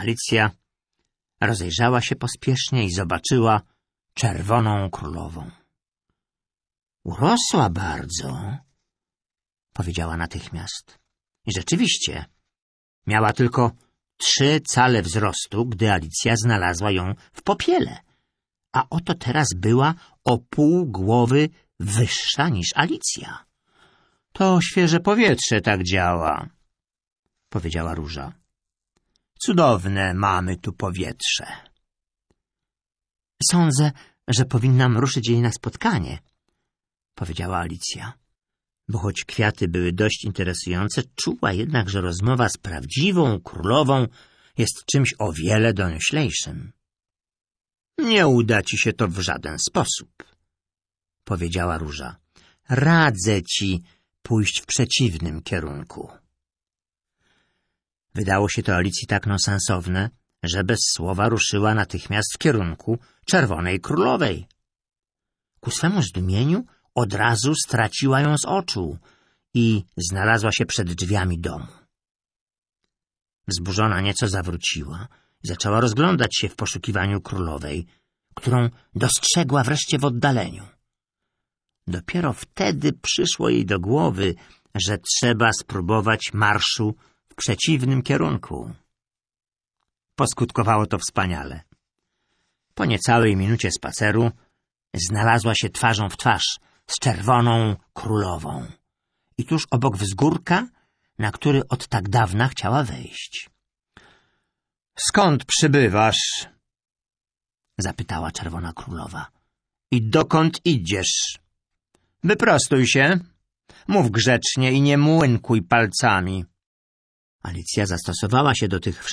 Alicja rozejrzała się pospiesznie i zobaczyła czerwoną królową. Urosła bardzo, powiedziała natychmiast. I rzeczywiście, miała tylko trzy cale wzrostu, gdy Alicja znalazła ją w popiele. A oto teraz była o pół głowy wyższa niż Alicja. To świeże powietrze tak działa, powiedziała róża. Cudowne mamy tu powietrze. Sądzę, że powinnam ruszyć jej na spotkanie, powiedziała Alicja. Bo choć kwiaty były dość interesujące, czuła jednak, że rozmowa z prawdziwą królową jest czymś o wiele donoślejszym. Nie uda ci się to w żaden sposób, powiedziała róża. Radzę ci pójść w przeciwnym kierunku. Wydało się to Alicji tak nonsensowne, że bez słowa ruszyła natychmiast w kierunku Czerwonej Królowej. Ku swemu zdumieniu od razu straciła ją z oczu i znalazła się przed drzwiami domu. Wzburzona nieco zawróciła i zaczęła rozglądać się w poszukiwaniu królowej, którą dostrzegła wreszcie w oddaleniu. Dopiero wtedy przyszło jej do głowy, że trzeba spróbować marszu przeciwnym kierunku. Poskutkowało to wspaniale. Po niecałej minucie spaceru znalazła się twarzą w twarz z czerwoną królową i tuż obok wzgórka, na który od tak dawna chciała wejść. Skąd przybywasz? zapytała czerwona królowa. I dokąd idziesz? Wyprostuj się. Mów grzecznie i nie młynkuj palcami. Alicja zastosowała się do tych wszystkich